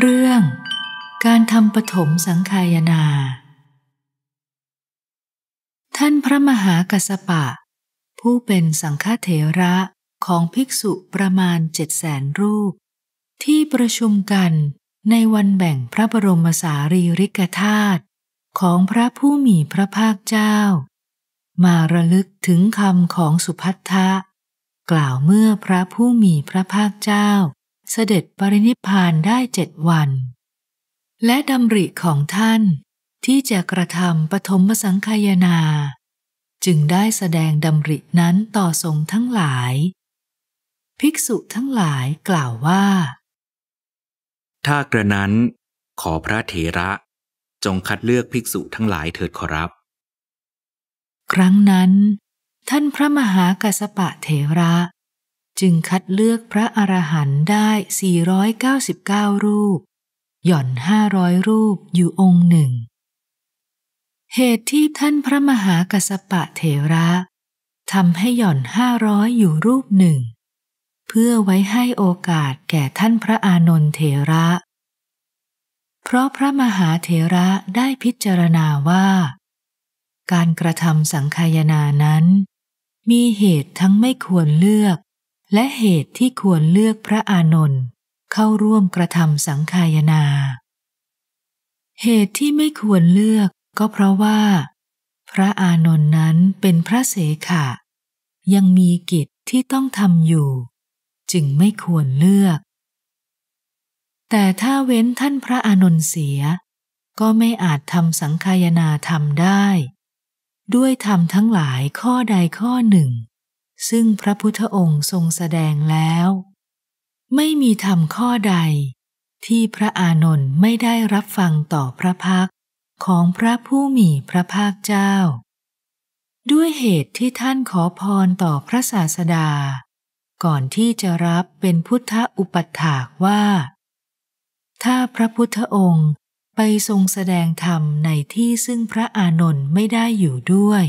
เรื่องการทำปฐมสังขายนา ท่านพระมหากัสปะผู้เป็นสังฆเถระของภิกษุประมาณเจ็ดแสนรูป ที่ประชุมกันในวันแบ่งพระบรมสารีริกธาตุของพระผู้มีพระภาคเจ้า มาระลึกถึงคำของสุพัทธะกล่าวเมื่อพระผู้มีพระภาคเจ้าเสด็จปรินิพานได้เจ็ดวัน และดำริของท่านที่จะกระทำปฐมสังคายนา จึงได้แสดงดำรินั้นต่อสงฆ์ทั้งหลาย ภิกษุทั้งหลายกล่าวว่า ถ้ากระนั้นขอพระเถระจงคัดเลือกภิกษุทั้งหลายเถิดขอรับ ครั้งนั้นท่านพระมหากัสปะเถระจึงคัดเลือกพระอรหันต์ได้ 499 รูป หย่อน 500 รูปอยู่องค์หนึ่ง เหตุที่ท่านพระมหากัสปะเถระทำให้หย่อน 500 อยู่รูปหนึ่งเพื่อไว้ให้โอกาสแก่ท่านพระอานนท์เถระ เพราะพระมหาเถระได้พิจารณาว่า การกระทำสังคายนานั้น มีเหตุทั้งไม่ควรเลือกและเหตุที่ควรเลือกพระอานนท์เข้าร่วมกระทำสังขายนา เหตุที่ไม่ควรเลือก ก็เพราะว่า พระอานนท์นั้นเป็นพระเสขะ ยังมีกิจที่ต้องทำอยู่ จึงไม่ควรเลือก แต่ถ้าเว้นท่านพระอานนท์เสีย ก็ไม่อาจทำสังขายนาทำได้ ด้วยธรรมทั้งหลายข้อใดข้อหนึ่งซึ่งพระพุทธองค์ทรงแสดงแล้ว ไม่มีธรรมข้อใด ที่พระอานนท์ไม่ได้รับฟังต่อพระพักของพระผู้มีพระภาคเจ้า ด้วยเหตุที่ท่านขอพรต่อพระศาสดา ก่อนที่จะรับเป็นพุทธอุปัฏฐากว่า ถ้าพระพุทธองค์ไปทรงแสดงธรรมในที่ซึ่งพระอานนท์ไม่ได้อยู่ด้วย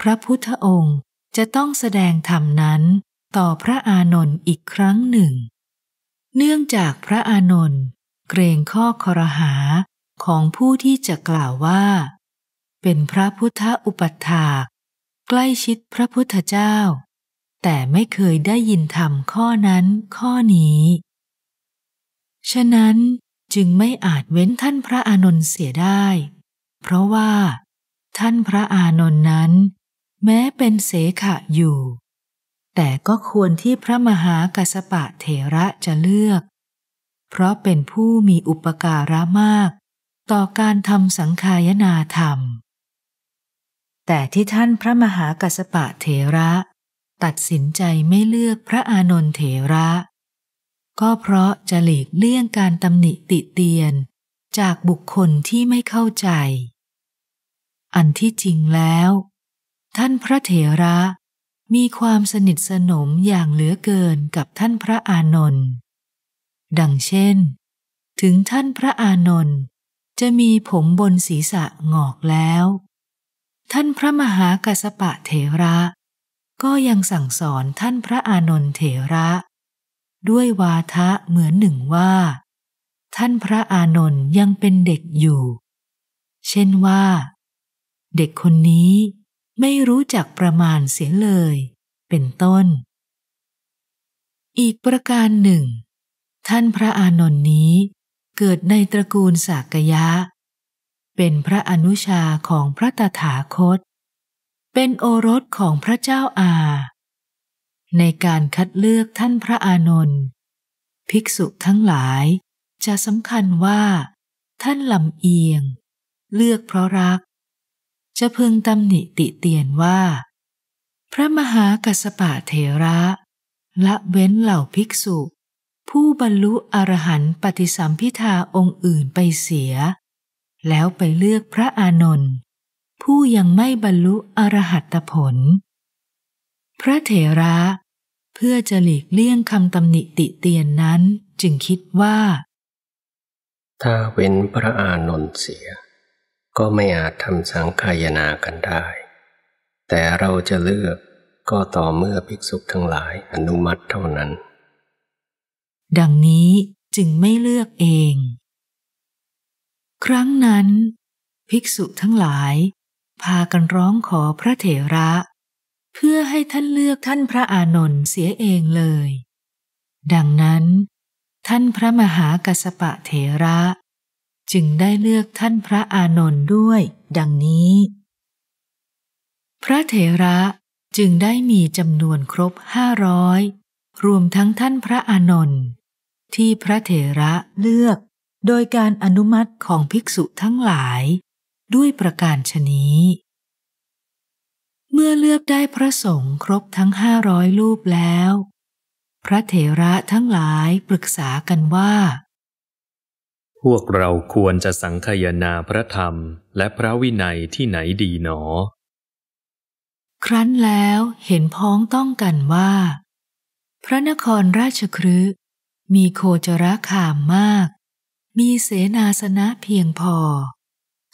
พระพุทธองค์จะต้องแสดงธรรมนั้นต่อพระอานนท์อีกครั้งหนึ่ง เนื่องจากพระอานนท์เกรงข้อครหาของผู้ที่จะกล่าวว่า เป็นพระพุทธอุปัฏฐาก ใกล้ชิดพระพุทธเจ้า แต่ไม่เคยได้ยินธรรมข้อนั้นข้อนี้ ฉะนั้นจึงไม่อาจเว้นท่านพระอานนท์เสียได้ เพราะว่าท่านพระอานนท์นั้นแม้เป็นเสขะอยู่ แต่ก็ควรที่พระมหากัสปะเถระจะเลือก เพราะเป็นผู้มีอุปการะมากต่อการทำสังคายนาธรรม แต่ที่ท่านพระมหากัสปะเถระ ตัดสินใจไม่เลือกพระอานนทเถระ ก็เพราะจะหลีกเลี่ยงการตำหนิติเตียนจากบุคคลที่ไม่เข้าใจ อันที่จริงแล้วท่านพระเถระ มีความสนิทสนมอย่างเหลือเกินกับท่านพระอานนท์ดังเช่น ถึงท่านพระอานนท์จะมีผมบนศีรษะงอกแล้ว ท่านพระมหากัสปะเถระ ก็ยังสั่งสอนท่านพระอานนท์เถระ ด้วยวาทะเหมือนหนึ่งว่า ท่านพระอานนท์ยังเป็นเด็กอยู่ เช่นว่า เด็กคนนี้ไม่รู้จักประมาณเสียเลย เป็นต้น อีกประการหนึ่ง ท่านพระอานนท์นี้เกิดในตระกูลสากยะ เป็นพระอนุชาของพระตถาคต เป็นโอรสของพระเจ้าอา ในการคัดเลือกท่านพระอานนท์ภิกษุทั้งหลายจะสำคัญว่า ท่านลำเอียงเลือกเพราะรักจะพึงตำหนิติเตียนว่า พระมหากัสปะเทระละเว้นเหล่าภิกษุ ผู้บรรลุอรหันต์ปฏิสัมพิทาองค์อื่นไปเสีย แล้วไปเลือกพระอานนท์ผู้ยังไม่บรรลุอรหัตผล พระเถระ เพื่อจะหลีกเลี่ยงคำตำหนิติเตียนนั้นจึงคิดว่า ถ้าเว้นพระอานนท์เสียก็ไม่อาจทำสังขายนากันได้ แต่เราจะเลือกก็ต่อเมื่อภิกษุทั้งหลายอนุมัติเท่านั้น ดังนี้จึงไม่เลือกเอง ครั้งนั้น ภิกษุทั้งหลาย พากันร้องขอพระเถระ เพื่อให้ท่านเลือกท่านพระอานนท์เสียเองเลย ดังนั้น ท่านพระมหากัสปะเถระจึงได้เลือกท่านพระอานนท์ด้วย ดังนี้ พระเถระจึงได้มีจำนวนครบห้าร้อยรวมทั้งท่านพระอานนท์ที่พระเถระเลือกโดยการอนุมัติของภิกษุทั้งหลายด้วยประการชนี้ เมื่อเลือกได้พระสงฆ์ครบทั้งห้าร้อยรูปแล้ว พระเถระทั้งหลายปรึกษากันว่าพวกเราควรจะสังคยนาพระธรรมและพระวินัยที่ไหนดีหนอ ครั้นแล้วเห็นพ้องต้องกันว่า พระนครราชครืมีโคจรขามมาก มีเสนาสนะเพียงพอ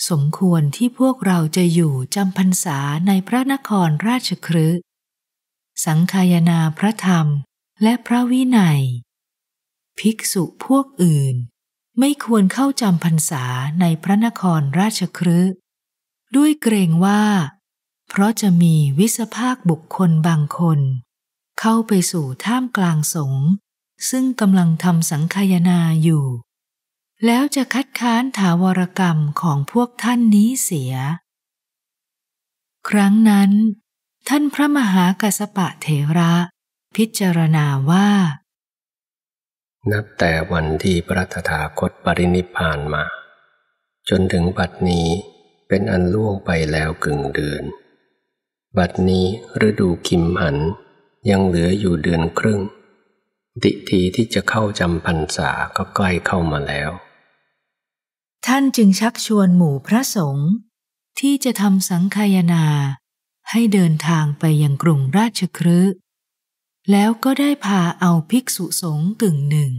สมควรที่พวกเราจะอยู่จำพรรษาในพระนครราชครืสังคยนาพระธรรมและพระวินัย ภิกษุพวกอื่นไม่ควรเข้าจำพรรษาในพระนครราชครืด้วยเกรงว่า เพราะจะมีวิสภาคบุคคลบางคน เข้าไปสู่ท่ามกลางสงฆ์ซึ่งกำลังทำสังคายนาอยู่ แล้วจะคัดค้านถาวรกรรมของพวกท่านนี้เสีย ครั้งนั้น ท่านพระมหากัสปะเถระ พิจารณาว่านับแต่วันที่พระธถาคตปรินิพานมา จนถึงบัดนี้เป็นอันล่วงไปแล้วกึ่งเดือน บัดนี้ฤดูกิมหันยังเหลืออยู่เดือนครึ่ง ดิทีที่จะเข้าจำพรรษาก็ใกล้เข้ามาแล้ว ท่านจึงชักชวนหมู่พระสงฆ์ที่จะทำสังคายนา ให้เดินทางไปยังกรุงราชครืแล้วก็ได้พาเอาภิกษุสงฆ์กึ่งหนึ่ง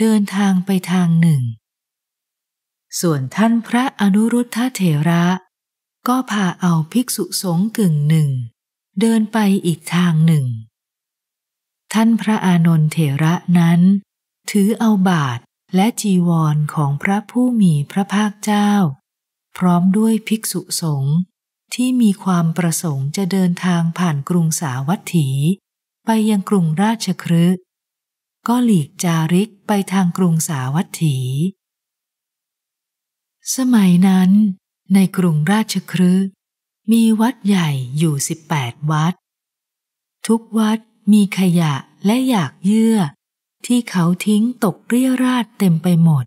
เดินทางไปทางหนึ่ง ส่วนท่านพระอนุรุทธเถระ ก็พาเอาภิกษุสงฆ์กึ่งหนึ่งเดินไปอีกทางหนึ่ง ท่านพระอานนทเถระนั้นถือเอาบารและจีวรของพระผู้มีพระภาคเจ้า พร้อมด้วยภิกษุสงฆ์ที่มีความประสงค์จะเดินทางผ่านกรุงสาวัตถีไปยังกรุงราชครืก็หลีกจาริกไปทางกรุงสาวัตถี สมัยนั้นในกรุงราชครืมีวัดใหญ่อยู่ 18 วัดทุกวัดมีขยะและอยากเยื่อที่เขาทิ้งตกเรี่ยราดเต็มไปหมด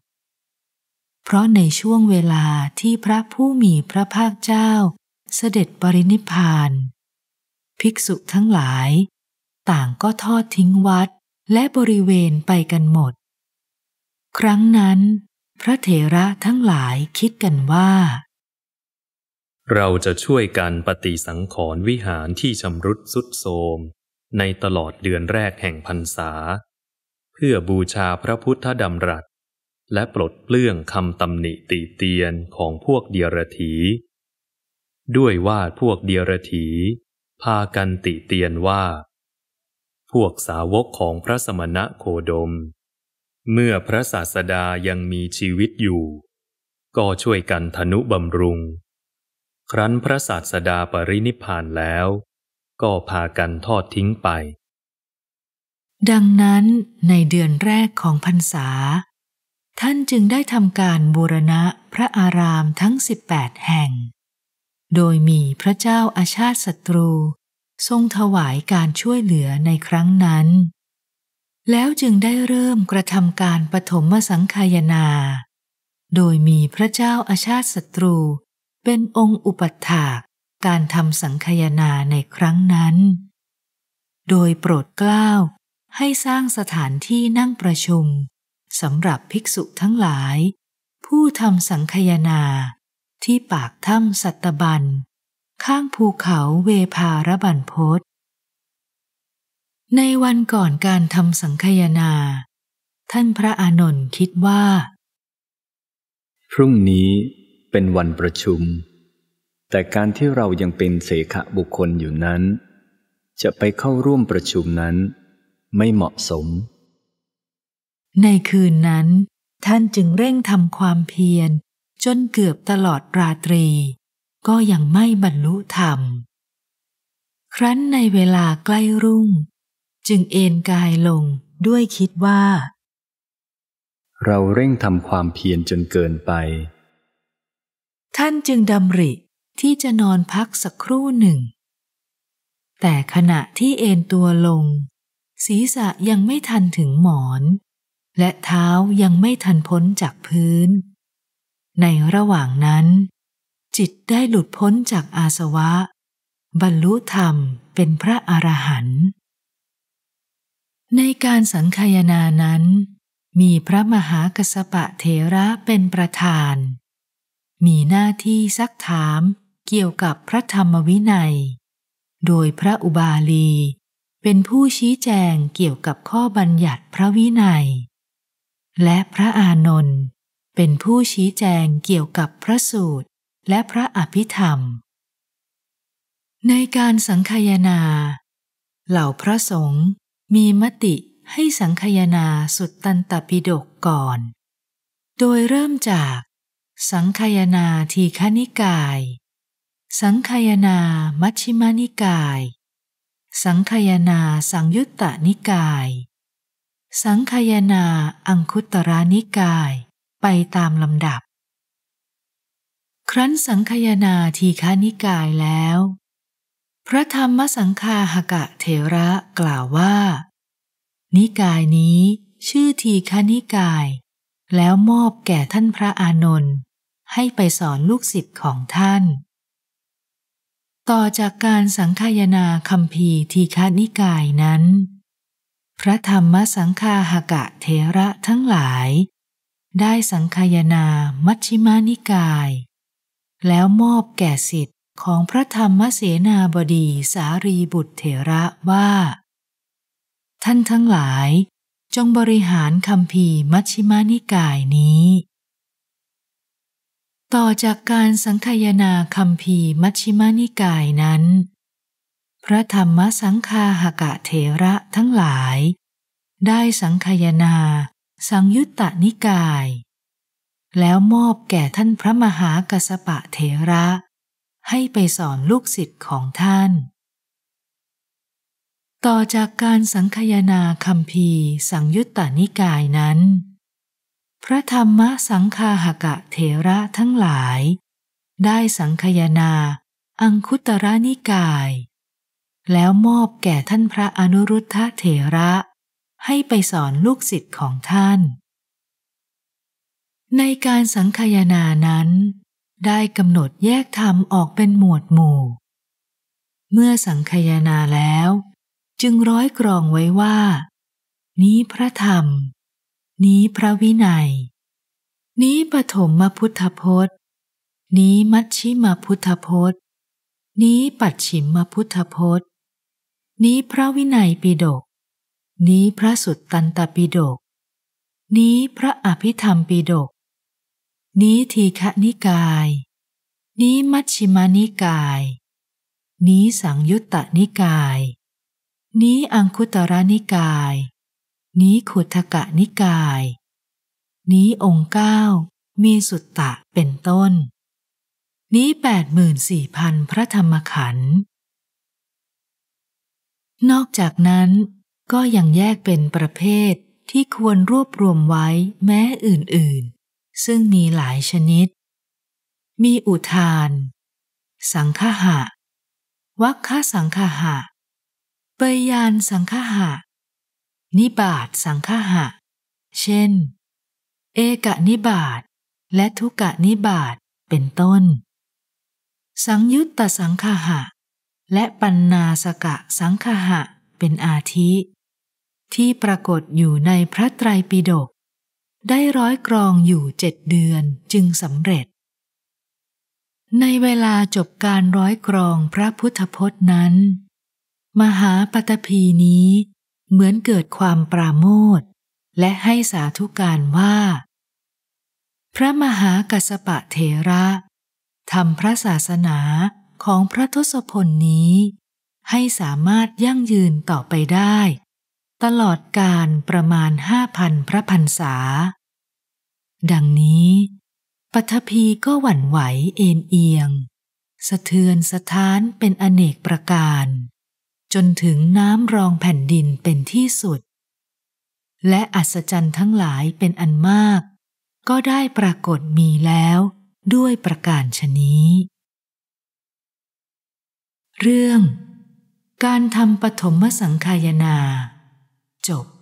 เพราะในช่วงเวลาที่พระผู้มีพระภาคเจ้าเสด็จปรินิพานภิกษุทั้งหลายต่างก็ทอดทิ้งวัดและบริเวณไปกันหมด ครั้งนั้น พระเถระทั้งหลายคิดกันว่า เราจะช่วยกันปฏิสังขรณ์วิหารที่ชำรุดสุดโทมในตลอดเดือนแรกแห่งพรรษา เพื่อบูชาพระพุทธดำรัส และปลดเปลื้องคำตำหนิติเตียนของพวกเดียรถี ด้วยว่าพวกเดียรถี พากันติเตียนว่าพวกสาวกของพระสมณะโคดม เมื่อพระศาสดายังมีชีวิตอยู่ ก็ช่วยกันทนุบำรุง ครั้นพระศาสดาปรินิพานแล้วก็พากันทอดทิ้งไป ดังนั้นในเดือนแรกของพรรษา ท่านจึงได้ทำการบูรณะพระอารามทั้ง 18 แห่ง โดยมีพระเจ้าอาชาติศัตรูทรงถวายการช่วยเหลือในครั้งนั้น แล้วจึงได้เริ่มกระทำการปฐมสังคายนา โดยมีพระเจ้าอาชาติศัตรูเป็นองค์อุปัฏฐากการทำสังคายนาในครั้งนั้น โดยโปรดเกล้าให้สร้างสถานที่นั่งประชุมสำหรับภิกษุทั้งหลาย ผู้ทำสังคยนา ที่ปากถ้ำสัตบัญข้างภูเขาเวภาระบันพศในวันก่อนการทำสังคยนา ท่านพระอานนท์คิดว่า พรุ่งนี้เป็นวันประชุม แต่การที่เรายังเป็นเสขบุคคลอยู่นั้น จะไปเข้าร่วมประชุมนั้น ไม่เหมาะสม ในคืนนั้น ท่านจึงเร่งทำความเพียรจนเกือบตลอดราตรีก็ยังไม่บรรลุธรรม ครั้นในเวลาใกล้รุ่ง จึงเอนกายลงด้วยคิดว่า เราเร่งทำความเพียรจนเกินไป ท่านจึงดำริที่จะนอนพักสักครู่หนึ่ง แต่ขณะที่เอนตัวลง ศีรษะยังไม่ทันถึงหมอน และเท้ายังไม่ทันพ้นจากพื้น ในระหว่างนั้นจิตได้หลุดพ้นจากอาสวะ บรรลุธรรมเป็นพระอรหันต์ในการสังคายนานั้น มีพระมหากัสปะเถระเป็นประธาน มีหน้าที่ซักถามเกี่ยวกับพระธรรมวินัย โดยพระอุบาลี เป็นผู้ชี้แจงเกี่ยวกับข้อบัญญัติพระวินัย และพระอานนท์เป็นผู้ชี้แจงเกี่ยวกับพระสูตรและพระอภิธรรม ในการสังคายนา เหล่าพระสงฆ์มีมติให้สังคายนาสุดตันตปิฎกก่อน โดยเริ่มจาก สังคายนาทีฆนิกาย สังคายนามัชฌิมานิกาย สังคายนาสังยุตตนิกาย สังคายนาอังคุตระนิกายไปตามลำดับครั้นสังคยนาทีฆานิกายแล้ว พระธรรมสังคาหกะเถระกล่าวว่า นิกายนี้ชื่อทีฆานิกาย แล้วมอบแก่ท่านพระอานนท์ให้ไปสอนลูกศิษย์ของท่าน ต่อจากการสังคยนาคำพีทีฆานิกายนั้น พระธรรมสังคาหกะเถระทั้งหลาย ได้สังคยนามัชฌิมานิกายแล้วมอบแก่สิทธิ์ของพระธรรมเสนาบดีสารีบุตรเถระว่า ท่านทั้งหลาย จงบริหารคำพีมัชฌิมานิกายนี้ ต่อจากการสังคยนาคำพีมัชฌิมานิกายนั้น พระธรรมสังคาหกะเถระทั้งหลายได้สังคยนาสังยุตตนิกายแล้วมอบแก่ท่านพระมหากัสปะเถระให้ไปสอนลูกศิษย์ของท่าน ต่อจากการสังคยนาคำพีสังยุตตานิกายนั้น พระธรรมสังคาหกะเถระทั้งหลายได้สังคยนาอังคุตระนิกาย แล้วมอบแก่ท่านพระอนุรุทธะเถระให้ไปสอนลูกศิษย์ของท่านในการสังคายนานั้น ได้กำหนดแยกธรรมออกเป็นหมวดหมู่ เมื่อสังคายนาแล้ว จึงร้อยกรองไว้ว่า นี้พระธรรม นี้พระวินัย นี้ปฐมมพุทธพจน์ นี้มัชชิมพุทธพจน์ นี้ปัจฉิมพุทธพจน์ นี้พระวินัยปิดกนี้พระสุตตันตปิดกนี้พระอภิธรรมปิดกนี้ทีฆนิกาย นี้มัชชิมานิกาย นี้สังยุตตนิกาย นี้อังคุตระนิกาย นี้ขุทกะนิกาย นี้องค์เก้ามีสุตตะเป็นต้น นี้แปดหมื่นสี่พันพระธรรมขันธ์นอกจากนั้นก็ยังแยกเป็นประเภทที่ควรรวบรวมไว้แม้อื่นๆซึ่งมีหลายชนิด มีอุทาน สังคหะวัคคสังคหะเปยานสังคหะนิบาตสังคหะ เช่น เอกนิบาตและทุกะนิบาตเป็นต้น สังยุตตสังคหะ และปัญนาสกะสังคหะเป็นอาทิ ที่ปรากฏอยู่ในพระไตรปิฎกได้ร้อยกรองอยู่เจ็ดเดือนจึงสำเร็จ ในเวลาจบการร้อยกรองพระพุทธพจน์นั้น มหาปตพีนี้เหมือนเกิดความปราโมทและให้สาธุการว่า พระมหากัสปะเถระทำพระศาสนาของพระทศพลนี้ ให้สามารถยั่งยืนต่อไปได้ตลอดการประมาณห้าพันพระพันษา ดังนี้ปัทภีก็หวั่นไหวเอ็นเอียงสะเทือนสะท้านเป็นอเนกประการ จนถึงน้ำรองแผ่นดินเป็นที่สุด และอัศจรรย์ทั้งหลายเป็นอันมาก ก็ได้ปรากฏมีแล้วด้วยประการชนี้ เรื่อง การทำปฐมสังคายนาจบ